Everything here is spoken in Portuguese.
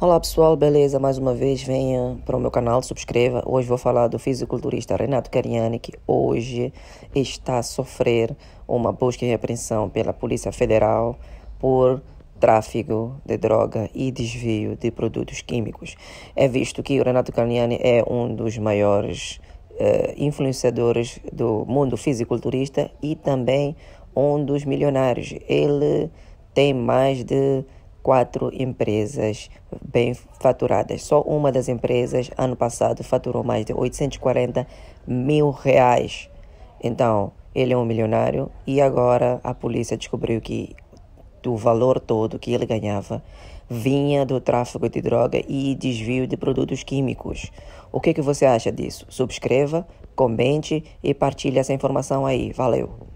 Olá pessoal, beleza? Mais uma vez venha para o meu canal, subscreva. Hoje vou falar do fisiculturista Renato Cariani, que hoje está a sofrer uma busca e apreensão pela Polícia Federal por tráfico de droga e desvio de produtos químicos. É visto que o Renato Cariani é um dos maiores uh, influenciadores do mundo fisiculturista e também um dos milionários. Ele tem mais de quatro empresas bem faturadas. Só uma das empresas, ano passado, faturou mais de 840 mil reais. Então, ele é um milionário e agora a polícia descobriu que o valor todo que ele ganhava vinha do tráfico de droga e desvio de produtos químicos. O que, que você acha disso? Subscreva, comente e partilhe essa informação aí. Valeu!